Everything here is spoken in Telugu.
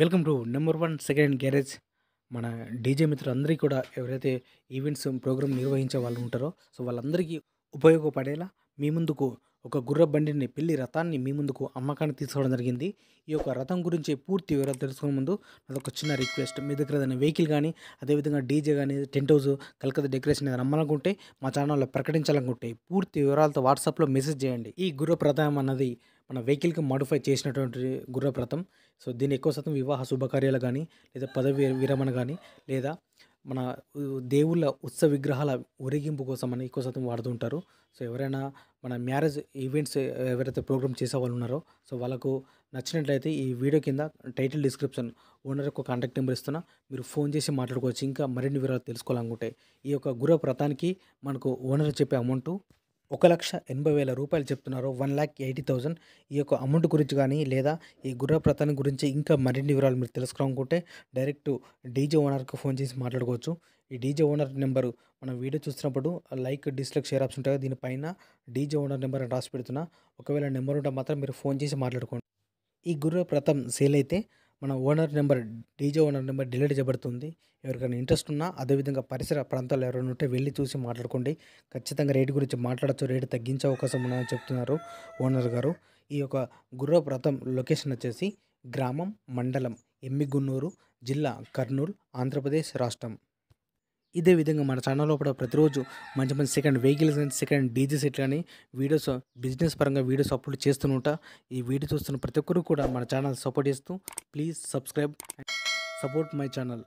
welcome to number one second garage మన డీజే మిత్రులందరికీ కూడా ఎవరైతే ఈవెంట్స్ ప్రోగ్రామ్ నిర్వహించే వాళ్ళు ఉంటారో సో వాళ్ళందరికీ ఉపయోగపడేలా మీ ముందుకు ఒక గుర్ర బండిని పెళ్లి రథాన్ని మీ ముందుకు అమ్మకానికి తీసుకోవడం జరిగింది ఈ యొక్క రథం గురించి పూర్తి వివరాలు తెలుసుకునే ముందు నాదొక చిన్న రిక్వెస్ట్ మీ దగ్గర ఏదైనా వెహికల్ కానీ అదేవిధంగా డీజే కానీ టెంట్ హౌస్ కలకత్తా డెకరేషన్ ఏదైనా అమ్మాలనుకుంటే మా ఛానల్లో ప్రకటించాలనుకుంటే పూర్తి వివరాలతో వాట్సాప్లో మెసేజ్ చేయండి ఈ గుర్ర ప్రథం అన్నది మన వెహికల్కి మోడిఫై చేసినటువంటి గుర్రప్రతం సో దీని ఎక్కువ శాతం వివాహ శుభకార్యాలు కానీ లేదా పదవి విరమణ కానీ లేదా మన దేవుళ్ళ ఉత్సవ విగ్రహాల ఊరేగింపు కోసం అని ఎక్కువ శాతం వాడుతూ ఉంటారు సో ఎవరైనా మన మ్యారేజ్ ఈవెంట్స్ ఎవరైతే ప్రోగ్రామ్ చేసే వాళ్ళు ఉన్నారో సో వాళ్ళకు నచ్చినట్లయితే ఈ వీడియో కింద టైటిల్ డిస్క్రిప్షన్ ఓనర్ యొక్క కాంటాక్ట్ నెంబర్ ఇస్తున్నా మీరు ఫోన్ చేసి మాట్లాడుకోవచ్చు ఇంకా మరిన్ని వివరాలు తెలుసుకోవాలనుకుంటే ఈ యొక్క గుర వ్రతానికి మనకు ఓనర్ చెప్పే అమౌంట్ ఒక లక్ష ఎనభై వేల రూపాయలు చెప్తున్నారు వన్ ల్యాక్ ఎయిటీ థౌజండ్ ఈ యొక్క అమౌంట్ గురించి కానీ లేదా ఈ గుర్రప్రతాన్ గురించి ఇంకా మరిన్ని వివరాలు మీరు తెలుసుకోవాలనుకుంటే డైరెక్ట్ డీజే ఓనర్కి ఫోన్ చేసి మాట్లాడుకోవచ్చు ఈ డీజే ఓనర్ నెంబరు మనం వీడియో చూసినప్పుడు లైక్ డిస్లైక్ షేర్ ఆప్షన్ ఉంటాయి దీనిపైన డీజే ఓనర్ నెంబర్ రాసి పెడుతున్నా ఒకవేళ నెంబర్ ఉంటే మాత్రం మీరు ఫోన్ చేసి మాట్లాడుకోండి ఈ గుర్ర ప్రతం సేల్ అయితే మన owner number DJ owner number delete చేయబడుతుంది ఎవరికైనా ఇంట్రెస్ట్ ఉన్నా అదేవిధంగా పరిసర ప్రాంతాలు ఎవరైనా ఉంటే వెళ్ళి చూసి మాట్లాడుకోండి ఖచ్చితంగా రేటు గురించి మాట్లాడచ్చు రేటు తగ్గించే అవకాశం ఉందని చెప్తున్నారు ఓనర్ గారు ఈ యొక్క గుర్రపు రథం లొకేషన్ వచ్చేసి గ్రామం మండలం ఎమ్మిగున్నూరు జిల్లా కర్నూలు ఆంధ్రప్రదేశ్ రాష్ట్రం ఇదే విధంగా మన ఛానల్లో కూడా ప్రతిరోజు మంచి మంచి సెకండ్ వెహికల్స్ కానీ సెకండ్ డీజే సెట్ కానీ వీడియోస్ బిజినెస్ పరంగా వీడియోస్ అప్లోడ్ చేస్తూనే ఉంటా ఈ వీడియో చూస్తున్న ప్రతి ఒక్కరు కూడా మన ఛానల్ సపోర్ట్ చేస్తూ please subscribe and support my channel